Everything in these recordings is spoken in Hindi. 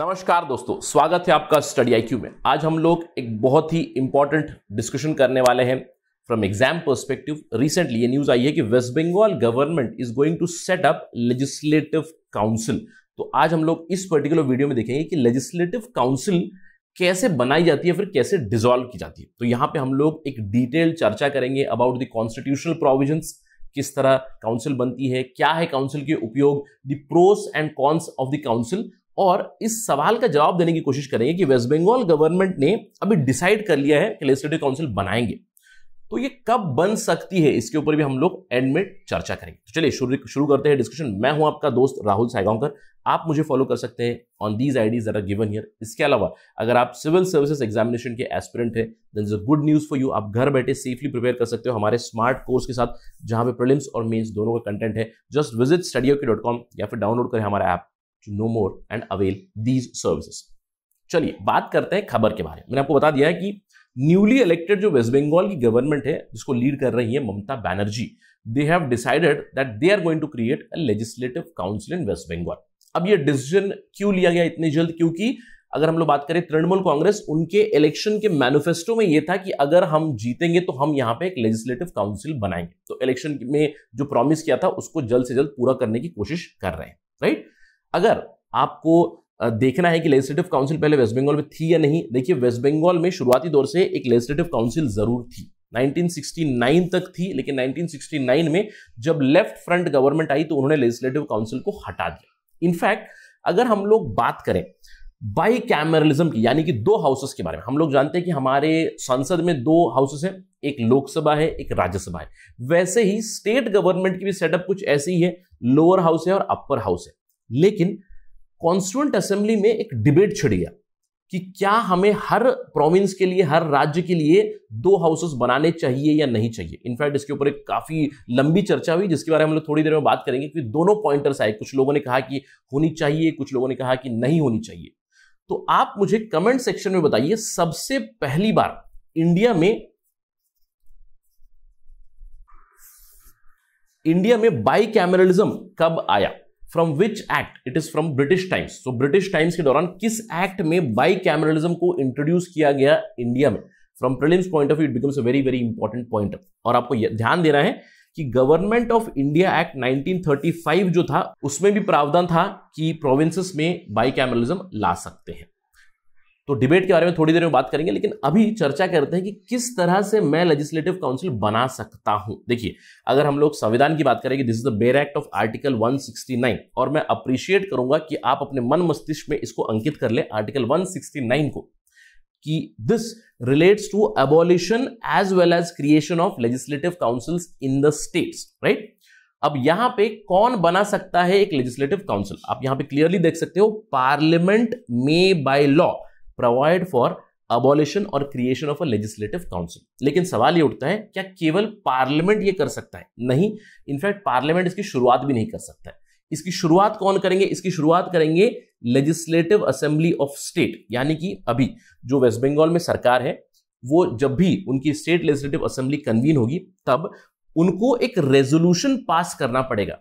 नमस्कार दोस्तों स्वागत है आपका स्टडी आई में आज हम लोग एक बहुत ही इंपॉर्टेंट डिस्कशन करने वाले हैं फ्रॉम एग्जाम परस्पेक्टिव रिसेंटली ये न्यूज आई है कि West Bengal government is going to set up legislative council तो आज हम लोग इस पर्टिकुलर वीडियो में देखेंगे कि लेजिस्लेटिव काउंसिल कैसे बनाई जाती है फिर कैसे डिजोल्व की जाती है तो यहाँ पे हम लोग एक डिटेल चर्चा करेंगे अबाउट द कॉन्स्टिट्यूशनल प्रोविजंस किस तरह काउंसिल बनती है क्या है काउंसिल के उपयोग the pros and cons of the council और इस सवाल का जवाब देने की कोशिश करेंगे कि वेस्ट बंगाल गवर्नमेंट ने अभी डिसाइड कर लिया है कि लेजिस्लेटिव काउंसिल बनाएंगे तो ये कब बन सकती है इसके ऊपर भी हम लोग एंड में चर्चा करेंगे तो चलिए शुरू शुरू करते हैं डिस्कशन मैं हूं आपका दोस्त राहुल साइगांवकर आप मुझे फॉलो कर सकते हैं on these IDs are given here इसके अलावा अगर आप सिविल सर्विसेज एग्जामिनेशन के एस्पिरेंट है then is a good news for you आप घर बैठे सेफली प्रिपेयर कर सकते हो हमारे स्मार्ट कोर्स के साथ जहां पे प्रिलिम्स और मेंस दोनों का कंटेंट है जस्ट विजिट स्टडियो या फिर डाउनलोड करें हमारा app to know more and avail these services चलिए बात करते हैं खबर के बारे में मैंने आपको बता दिया है कि न्यूली इलेक्टेड जो वेस्ट बंगाल की गवर्नमेंट है जिसको लीड कर रही है Mamata Banerjee they have decided that they are going to create a legislative council in West Bengal अब ये डिसीजन क्यों लिया गया इतनी जल्द क्योंकि अगर हम लोग बात करें तृणमूल कांग्रेस उनके इलेक्शन के मैनिफेस्टो में ये था कि अगर हम जीतेंगे तो हम यहाँ पे एक लेजिस्लेटिव काउंसिल बनाएंगे तो इलेक्शन में जो प्रॉमिस किया था उसको जल्द से जल्द पूरा करने की कोशिश कर रहे हैं अगर आपको देखना है कि लेजिस्लेटिव काउंसिल पहले वेस्ट बंगाल में थी या नहीं देखिए वेस्ट बंगाल में शुरुआती दौर से एक लेजिस्लेटिव काउंसिल जरूर थी 1969 तक थी लेकिन 1969 में जब लेफ्ट फ्रंट गवर्नमेंट आई तो उन्होंने लेजिस्लेटिव काउंसिल को हटा दिया इनफैक्ट अगर हम लोग बात करें बाई कैमरलिज्म की यानी कि दो हाउसेस के बारे में हम लोग जानते हैं कि हमारे संसद में दो हाउसेस हैं एक लोकसभा है एक राज्यसभा है वैसे ही स्टेट गवर्नमेंट की भी सेटअप कुछ ऐसी ही है लोअर हाउस है और अपर हाउस है लेकिन कॉन्स्टिट्यूंट असेंबली में एक डिबेट छिड़ गया कि क्या हमें हर प्रोविंस के लिए हर राज्य के लिए दो हाउसेस बनाने चाहिए या नहीं चाहिए इनफैक्ट इसके ऊपर एक काफ़ी लंबी चर्चा हुई जिसके बारे में हम लोग थोड़ी देर में बात करेंगे क्योंकि दोनों पॉइंटर्स आए कुछ लोगों ने कहा कि होनी चाहिए कुछ लोगों ने कहा कि नहीं होनी चाहिए तो आप मुझे कमेंट सेक्शन में बताइए सबसे पहली बार इंडिया में इंडिया में बाई कब आया from which act it is from British times so British times के दौरान किस एक्ट में बाई कैमरलिज्म को इंट्रोड्यूस किया गया इंडिया में from prelims point of view it becomes a very very important point और आपको ध्यान देना है कि गवर्नमेंट ऑफ इंडिया एक्ट 1935 जो था उसमें भी प्रावधान था कि प्रोविंसेस में बाई कैमरलिज्म ला सकते हैं तो डिबेट के बारे में थोड़ी देर में बात करेंगे लेकिन अभी चर्चा करते हैं कि किस तरह से मैं लेजिस्लेटिव काउंसिल बना सकता हूं देखिए अगर हम लोग संविधान की बात करेंगे this is the bare act of article 169 और मैं अप्रिशिएट करूंगा कि आप अपने मन मस्तिष्क में इसको अंकित कर ले आर्टिकल 169 को कि this relates to abolition as well as creation of legislative councils in the states right अब यहां पे कौन बना सकता है एक लेजिस्लेटिव काउंसिल आप यहां पे क्लियरली देख सकते हो parliament may by law provide for abolition और creation of a legislative council लेकिन सवाल ये उठता है क्या केवल पार्लियामेंट ये कर सकता है नहीं इनफैक्ट पार्लियामेंट इसकी शुरुआत भी नहीं कर सकता है इसकी शुरुआत कौन करेंगे इसकी शुरुआत करेंगे लेजिस्लेटिव असेंबली ऑफ स्टेट यानी कि अभी जो वेस्ट बंगाल में सरकार है वो जब भी उनकी स्टेट लेजिस्लेटिव असेंबली कन्वीन होगी तब उनको एक रेजोल्यूशन पास करना पड़ेगा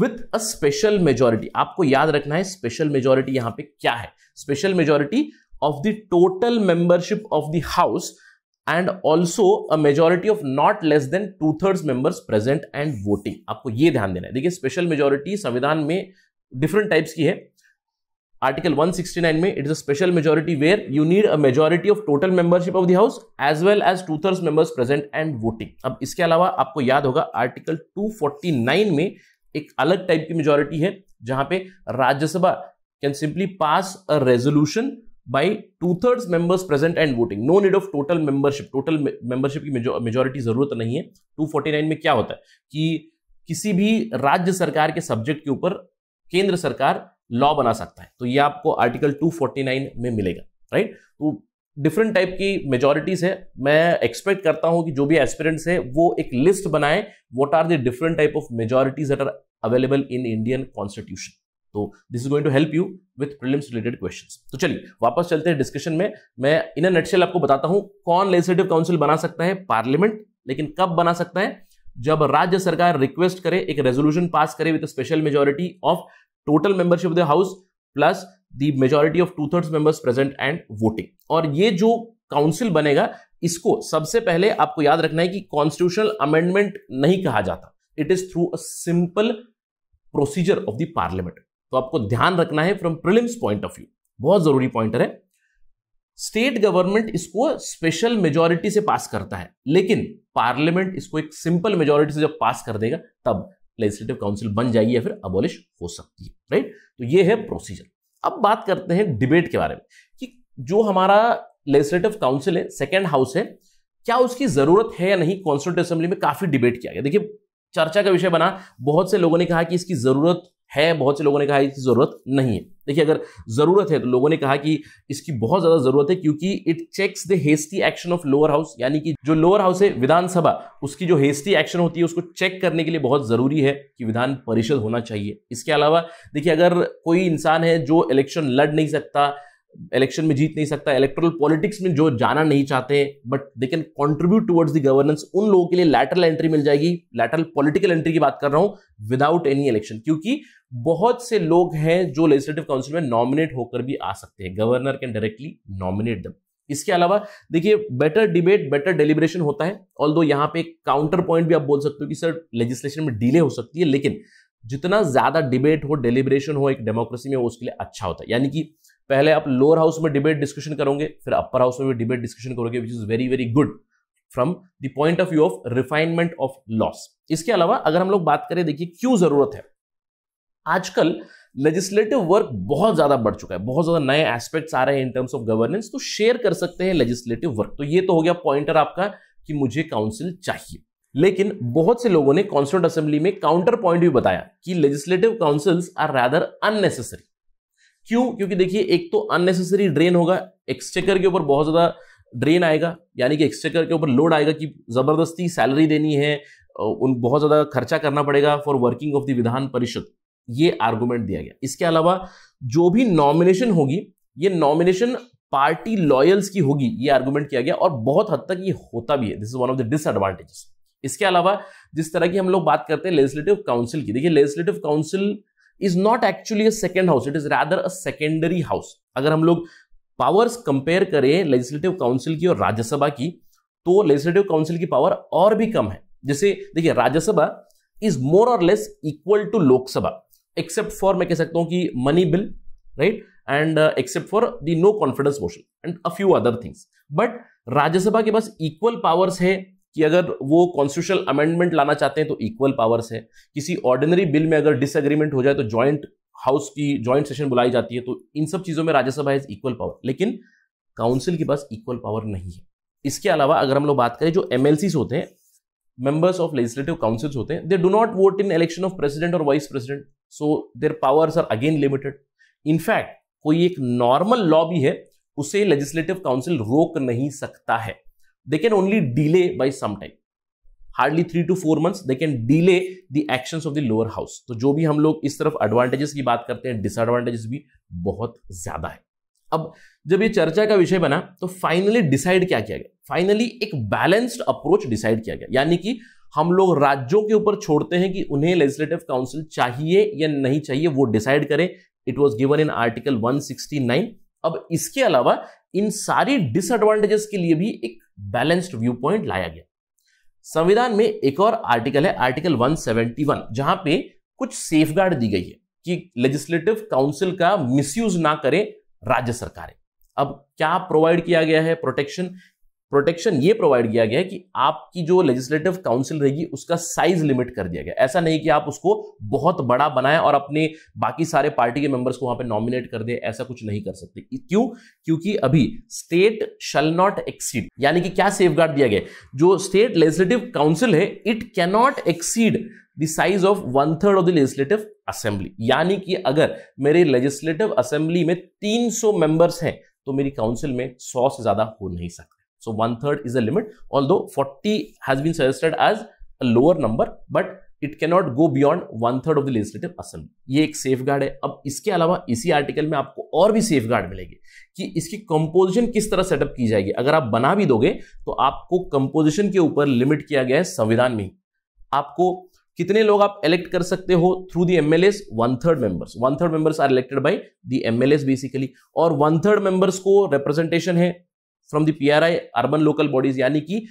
विथ अ स्पेशल मेजोरिटी आपको याद रखना है स्पेशल मेजोरिटी यहां पे क्या है special majority of the total membership of the house and also a majority of not less than two thirds members present and voting. आपको ये ध्यान देना है देखिए special majority संविधान में different types की है आर्टिकल 169 में it is a special majority where you need a majority of total membership of the house as well as two thirds members present and voting अब इसके अलावा आपको याद होगा आर्टिकल 249 में एक अलग टाइप की मेजोरिटी है जहां पे Rajya Sabha can simply pass a resolution by two third members present and voting no need of total membership total membership की मेजोरिटी जरूरत नहीं है 249 में क्या होता है कि किसी भी राज्य सरकार के सब्जेक्ट के ऊपर केंद्र सरकार लॉ बना सकता है तो ये आपको आर्टिकल 249 में मिलेगा राइट तो डिफरेंट टाइप की मेजोरिटीज है मैं एक्सपेक्ट करता हूं कि जो भी एस्पिरेंट्स है वो एक लिस्ट बनाए what are the different type of majorities that are available in Indian constitution तो this is going to help you with prelims related question तो चलिए वापस चलते हैं डिस्कशन में मैं इन अ नटसेल आपको बताता हूं कौन लेजिस्लेटिव काउंसिल बना सकता है पार्लियामेंट लेकिन कब बना सकता है जब राज्य सरकार रिक्वेस्ट करे एक रेजोल्यूशन पास करे with special majority of total membership of the house plus the majority of two third members present and voting और ये जो काउंसिल बनेगा इसको सबसे पहले आपको याद रखना है कि कॉन्स्टिट्यूशनल अमेंडमेंट नहीं कहा जाता it is through a simple procedure of the parliament तो आपको ध्यान रखना है from prelims point of view बहुत जरूरी पॉइंटर है स्टेट गवर्नमेंट इसको स्पेशल मेजोरिटी से पास करता है लेकिन पार्लियामेंट इसको एक सिंपल मेजोरिटी से जब पास कर देगा तब लेजिस्लेटिव काउंसिल बन जाएगी या फिर अबॉलिश हो सकती है राइट तो ये है प्रोसीजर अब बात करते हैं डिबेट के बारे में कि जो हमारा लेजिस्लेटिव काउंसिल है सेकेंड हाउस है क्या उसकी जरूरत है या नहीं कॉन्स्टिट्यूट असेंबली में काफी डिबेट किया गया देखिए चर्चा का विषय बना बहुत से लोगों ने कहा कि इसकी जरूरत है बहुत से लोगों ने कहा इसकी ज़रूरत नहीं है देखिए अगर ज़रूरत है तो लोगों ने कहा कि इसकी बहुत ज़्यादा ज़रूरत है क्योंकि it checks the hasty action of lower house यानी कि जो लोअर हाउस है विधानसभा उसकी जो हेस्टी एक्शन होती है उसको चेक करने के लिए बहुत ज़रूरी है कि विधान परिषद होना चाहिए इसके अलावा देखिए अगर कोई इंसान है जो इलेक्शन लड़ नहीं सकता इलेक्शन में जीत नहीं सकता इलेक्ट्रल पॉलिटिक्स में जो जाना नहीं चाहते हैं but they can contribute towards the governance उन लोगों के लिए लैटरल एंट्री मिल जाएगी लैटरल पॉलिटिकल एंट्री की बात कर रहा हूं विदाउट एनी इलेक्शन क्योंकि बहुत से लोग हैं जो लेजिस्लेटिव काउंसिल में नॉमिनेट होकर भी आ सकते हैं गवर्नर कैन डायरेक्टली नॉमिनेट दम इसके अलावा देखिए बेटर डिबेट बेटर डेलिब्रेशन होता है ऑल दो यहाँ पे काउंटर पॉइंट भी आप बोल सकते हो कि सर लेजिस्लेशन में डिले हो सकती है लेकिन जितना ज्यादा डिबेट हो डेलिब्रेशन हो एक डेमोक्रेसी में वो उसके लिए अच्छा होता है यानी कि पहले आप लोअर हाउस में डिबेट डिस्कशन करोगे फिर अपर हाउस में भी डिबेट डिस्कशन करोगे which is very very good from the point of view of refinement of laws इसके अलावा अगर हम लोग बात करें देखिए क्यों जरूरत है आजकल लेजिस्लेटिव वर्क बहुत ज्यादा बढ़ चुका है बहुत ज्यादा नए एस्पेक्ट्स आ रहे हैं इन टर्म्स ऑफ गवर्नेंस तो शेयर कर सकते हैं लेजिस्लेटिव वर्क तो ये तो हो गया पॉइंटर आपका कि मुझे काउंसिल चाहिए लेकिन बहुत से लोगों ने कॉन्स्टिट्यूंट असेंबली में काउंटर पॉइंट भी बताया कि legislative councils are rather unnecessary क्यों क्योंकि देखिए एक तो अननेसेसरी ड्रेन होगा एक्सचेकर के ऊपर बहुत ज़्यादा ड्रेन आएगा यानी कि एक्सचेकर के ऊपर लोड आएगा कि ज़बरदस्ती सैलरी देनी है उन बहुत ज़्यादा खर्चा करना पड़ेगा फॉर वर्किंग ऑफ द विधान परिषद ये आर्गूमेंट दिया गया इसके अलावा जो भी नॉमिनेशन होगी ये नॉमिनेशन पार्टी लॉयल्स की होगी ये आर्गूमेंट किया गया और बहुत हद तक ये होता भी है this is one of the disadvantages इसके अलावा जिस तरह की हम लोग बात करते हैं लेजिस्लेटिव काउंसिल की देखिए legislative council is not actually a second house it is rather a secondary house अगर हम लोग पावर्स कंपेयर करें लेजिस्लेटिव काउंसिल की और राज्यसभा की तो लेजिस्लेटिव काउंसिल की पावर और भी कम है जैसे देखिए Rajya Sabha is more or less equal to Lok Sabha except for मैं कह सकता हूं कि money bill right and except for the no confidence motion and a few other things but Rajya Sabha के पास इक्वल पावर्स है कि अगर वो कॉन्स्टिट्यूशनल अमेंडमेंट लाना चाहते हैं तो इक्वल पावर्स है किसी ऑर्डिनरी बिल में अगर डिसएग्रीमेंट हो जाए तो ज्वाइंट हाउस की ज्वाइंट सेशन बुलाई जाती है तो इन सब चीज़ों में राज्यसभा इज इक्वल पावर लेकिन काउंसिल के पास इक्वल पावर नहीं है इसके अलावा अगर हम लोग बात करें जो एम होते हैं मेंबर्स ऑफ लेजिस्लेटिव काउंसिल्स होते हैं they do not vote in election of president और vice president so their powers are again limited in fact कोई एक नॉर्मल लॉ भी है उसे लेजिस्लेटिव काउंसिल रोक नहीं सकता है they can only delay by some time hardly three to four months they can delay the actions of the lower house तो जो भी हम लोग इस तरफ advantages की बात करते हैं disadvantages भी बहुत ज्यादा है अब जब ये चर्चा का विषय बना तो फाइनली डिसाइड क्या किया गया फाइनली एक बैलेंस्ड अप्रोच डिसाइड किया गया यानी कि हम लोग राज्यों के ऊपर छोड़ते हैं कि उन्हें लेजिस्लेटिव काउंसिल चाहिए या नहीं चाहिए वो डिसाइड करें it was given in article 169 अब इसके अलावा इन सारी डिसएडवांटेजेस के लिए भी एक बैलेंस्ड व्यू पॉइंट लाया गया संविधान में एक और आर्टिकल है आर्टिकल 171 जहां पे कुछ सेफगार्ड दी गई है कि लेजिस्लेटिव काउंसिल का मिसयूज ना करें राज्य सरकारें अब क्या प्रोवाइड किया गया है प्रोटेक्शन प्रोटेक्शन ये प्रोवाइड किया गया है कि आपकी जो लेजिस्लेटिव काउंसिल रहेगी उसका साइज लिमिट कर दिया गया ऐसा नहीं कि आप उसको बहुत बड़ा बनाएं और अपने बाकी सारे पार्टी के मेंबर्स को वहां पे नॉमिनेट कर दें ऐसा कुछ नहीं कर सकते क्यों क्योंकि अभी स्टेट शल नॉट एक्सीड यानी कि क्या सेफ दिया गया जो स्टेट लेजिस्लेटिव काउंसिल है it cannot exceed the size of one third of the legislative assembly यानी कि अगर मेरे लेजिस्लेटिव असेंबली में 300 मेंबर्स हैं तो मेरी काउंसिल में 100 से ज्यादा हो नहीं सकता So one third is a limit, although 40 has been suggested as a lower number, but it cannot go beyond one third of the legislative assembly ये एक safeguard गार्ड है अब इसके अलावा इसी आर्टिकल में आपको और भी सेफ गार्ड मिलेंगे कि इसकी कंपोजिशन किस तरह सेटअप की जाएगी अगर आप बना भी दोगे तो आपको कंपोजिशन के ऊपर लिमिट किया गया है संविधान में आपको कितने लोग आप इलेक्ट कर सकते हो through the M L As one third members one third members are elected by the M L As basically और वन थर्ड मेंबर्स को रिप्रेजेंटेशन है from the P R I urban local bodies यानी कि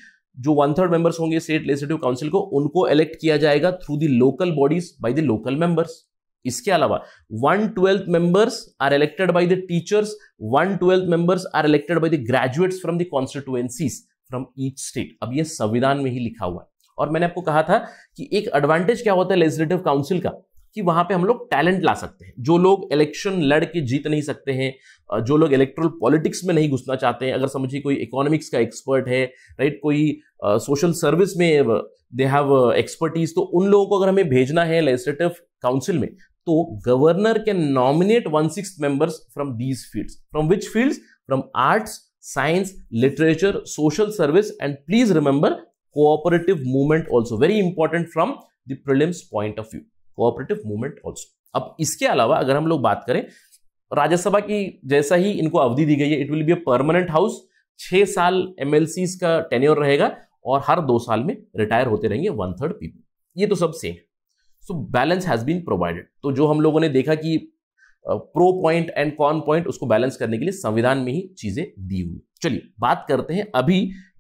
जो वन थर्ड मेंबर्स होंगे स्टेट लेजिस्लेटिव काउंसिल को उनको इलेक्ट किया जाएगा through the local bodies by the local members इसके अलावा one twelfth members are elected by the teachers one twelfth members are elected by the graduates from the constituencies from each state अब ये संविधान में ही लिखा हुआ है और मैंने आपको कहा था कि एक एडवांटेज क्या होता है लेजिस्लेटिव काउंसिल का कि वहां पे हम लोग टैलेंट ला सकते हैं जो लोग इलेक्शन लड़ के जीत नहीं सकते हैं जो लोग इलेक्ट्रल पॉलिटिक्स में नहीं घुसना चाहते हैं अगर समझिए कोई इकोनॉमिक्स का एक्सपर्ट है राइट कोई सोशल सर्विस में दे हैव एक्सपर्टीज तो उन लोगों को अगर हमें भेजना है लेजिस्लेटिव काउंसिल में तो governor can nominate one six members from these field from which field from arts science literature social service and please remember cooperative movement also very important from the prelims point of view cooperative movement also अब इसके अलावा अगर हम लोग बात करें राज्यसभा की जैसा ही इनको अवधि दी गई है it will be a permanent house छह साल एम का टेन्योर रहेगा और हर दो साल में रिटायर होते रहेंगे वन थर्ड पीपल ये तो सब same so balance has been provided तो जो हम लोगों ने देखा कि pro point and con point उसको बैलेंस करने के लिए संविधान में ही चीजें दी हुई चलिए बात करते हैं अभी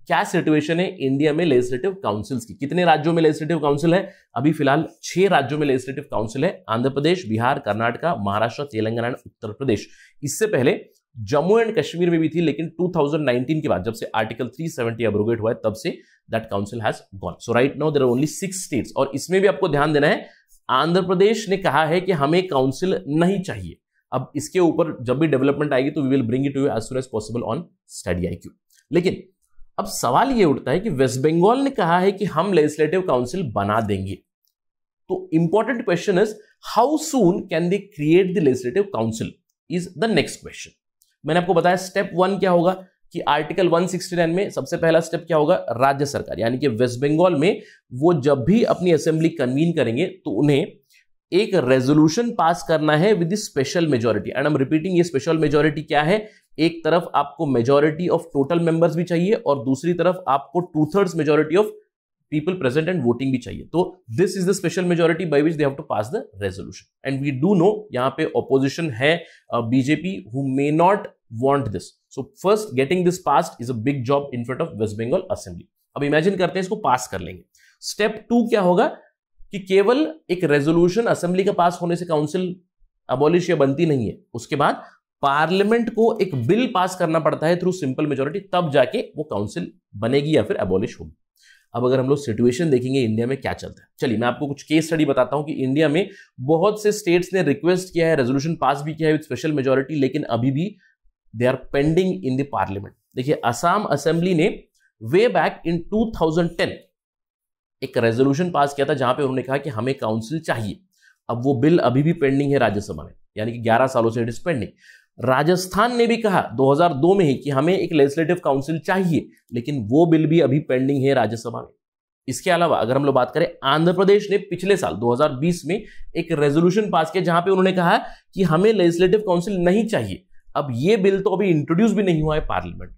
क्या सिचुएशन है इंडिया में लेजिस्लेटिव काउंसिल्स की कितने राज्यों में लेजिस्लेटिव काउंसिल है अभी फिलहाल छह राज्यों में लेजिस्लेटिव काउंसिल है आंध्र प्रदेश बिहार कर्नाटका महाराष्ट्र तेलंगाना एंड उत्तर प्रदेश इससे पहले जम्मू एंड कश्मीर में भी थी लेकिन 2019 के बाद जब से आर्टिकल 370 अब्रोगेट हुआ है तब से that council has gone so right now there are only six states और इसमें भी आपको ध्यान देना है आंध्र प्रदेश ने कहा है कि हमें काउंसिल नहीं चाहिए अब इसके ऊपर जब भी डेवलपमेंट आएगी तो we will bring it to as soon as possible on study I लेकिन अब सवाल ये उठता है कि वेस्ट बंगाल ने कहा है कि हम लेजिस्लेटिव काउंसिल बना देंगे तो important question is how soon can they create the legislative council is the next question मैंने आपको बताया स्टेप वन क्या होगा कि आर्टिकल 169 में सबसे पहला स्टेप क्या होगा राज्य सरकार यानी कि वेस्ट बंगाल में वो जब भी अपनी असेंबली कन्वीन करेंगे तो उन्हें एक रेजोल्यूशन पास करना है with special majority and I'm repeating ये स्पेशल मेजोरिटी क्या है एक तरफ आपको मेजोरिटी ऑफ टोटल मेंबर्स भी चाहिए और दूसरी तरफ आपको two thirds majority of people present and voting भी चाहिए तो this is the special majority by which they have to pass the resolution and we do know यहाँ पे ऑपोजिशन है BJP who may not want this so first getting this pass is a big job in front of West Bengal assembly अब इमेजिन करते हैं इसको पास कर लेंगे स्टेप टू क्या होगा कि केवल एक रेजोल्यूशन असेंबली के पास होने से काउंसिल अबॉलिश या बनती नहीं है उसके बाद पार्लियामेंट को एक बिल पास करना पड़ता है थ्रू सिंपल मेजोरिटी तब जाके वो काउंसिल बनेगी या फिर अबोलिश होगी अब अगर हम लोग सिचुएशन देखेंगे इंडिया में क्या चलता है चलिए मैं आपको कुछ केस स्टडी बताता हूं कि इंडिया में बहुत से स्टेट्स ने रिक्वेस्ट किया है रेजोल्यूशन पास भी किया है विद स्पेशल मेजोरिटी लेकिन अभी भी they are pending in the parliament देखिए असम असेंबली ने वे बैक इन 2010 एक रेजोल्यूशन पास किया था जहां पे उन्होंने कहा कि हमें काउंसिल चाहिए अब वो बिल अभी भी पेंडिंग है राज्यसभा में यानी कि 11 सालों से इट इज पेंडिंग राजस्थान ने भी कहा 2002 में ही कि हमें एक लेजिस्लेटिव काउंसिल चाहिए लेकिन वो बिल भी अभी पेंडिंग है राज्यसभा में इसके अलावा अगर हम लोग बात करें आंध्र प्रदेश ने पिछले साल 2020 में एक रेजोल्यूशन पास किया जहां पे उन्होंने कहा कि हमें लेजिस्लेटिव काउंसिल नहीं चाहिए अब ये बिल तो अभी इंट्रोड्यूस भी नहीं हुआ है पार्लियामेंट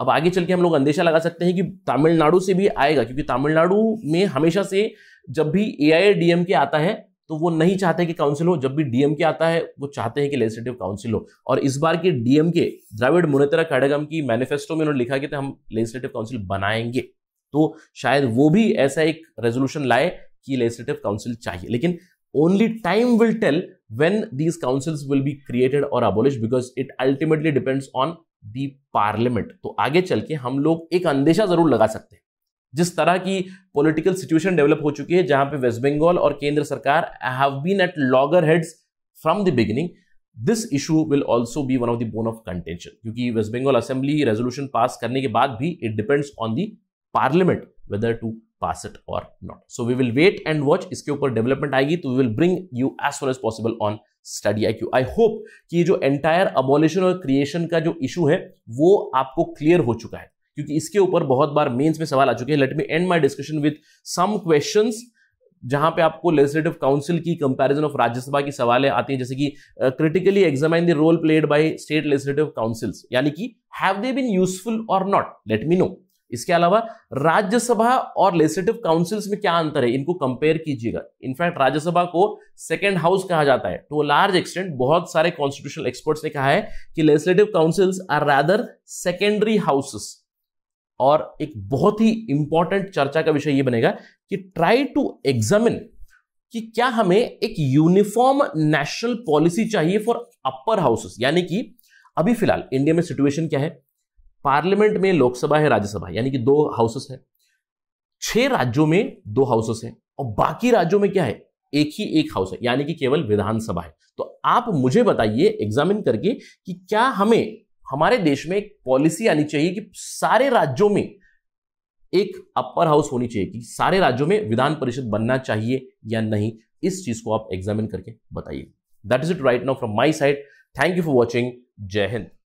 अब आगे चल के हम लोग अंदेशा लगा सकते हैं कि तमिलनाडु से भी आएगा क्योंकि तमिलनाडु में हमेशा से जब भी ए आई डीएम के आता है तो वो नहीं चाहते कि काउंसिल हो जब भी डीएम के आता है वो चाहते हैं कि लेजिस्लेटिव काउंसिल हो और इस बार के डीएम के द्राविड मुनेतरा खड़गम की मैनिफेस्टो में उन्होंने लिखा कि हम लेजिस्लेटिव काउंसिल बनाएंगे तो शायद वो भी ऐसा एक रेजोल्यूशन लाए कि लेजिस्लेटिव काउंसिल चाहिए लेकिन only time will tell when these councils will be created or abolished because it ultimately depends on the parliament तो आगे चल के हम लोग एक अंदेशा जरूर लगा सकते हैं जिस तरह की पॉलिटिकल सिचुएशन डेवलप हो चुकी है जहां पे वेस्ट बंगाल और केंद्र सरकार have been at loggerheads from the beginning this issue will also be one of the bone of contention क्योंकि West Bengal assembly resolution pass करने के बाद भी it depends on the parliament whether to pass it or not so we will wait and watch इसके ऊपर डेवलपमेंट आएगी तो we will bring you as far as possible on study StudyIQ I hope कि ये जो एंटायर अबोलिशन और क्रिएशन का जो इशू है वो आपको क्लियर हो चुका है क्योंकि इसके ऊपर बहुत बार मेंस में सवाल आ चुके हैं let me end my discussion with some questions जहां पे आपको लेजिस्लेटिव काउंसिल की कंपैरिजन ऑफ राज्यसभा की सवालें आती हैं जैसे कि critically examine the role played by state legislative councils यानी कि have they been useful or not let me know इसके अलावा राज्यसभा और लेजिस्लेटिव काउंसिल्स में क्या अंतर है इनको कंपेयर कीजिएगा इनफैक्ट राज्यसभा को सेकेंड हाउस कहा जाता है टू तो लार्ज एक्सटेंट बहुत सारे कॉन्स्टिट्यूशनल एक्सपर्ट्स ने कहा है कि legislative councils are rather secondary houses और एक बहुत ही इंपॉर्टेंट चर्चा का विषय यह बनेगा कि ट्राई टू एग्जामिन कि क्या हमें एक यूनिफॉर्म नेशनल पॉलिसी चाहिए फॉर अपर हाउसेस यानी कि अभी फिलहाल इंडिया में सिचुएशन क्या है पार्लियामेंट में लोकसभा है राज्यसभा यानी कि दो हाउसेस है छह राज्यों में दो हाउसेस है और बाकी राज्यों में क्या है एक ही एक हाउस है यानी कि केवल विधानसभा है तो आप मुझे बताइए एग्जामिन करके कि क्या हमें हमारे देश में एक पॉलिसी आनी चाहिए कि सारे राज्यों में एक अपर हाउस होनी चाहिए कि सारे राज्यों में विधान परिषद बनना चाहिए या नहीं इस चीज को आप एग्जामिन करके बताइए that is it right now from my side thank you for watching जय हिंद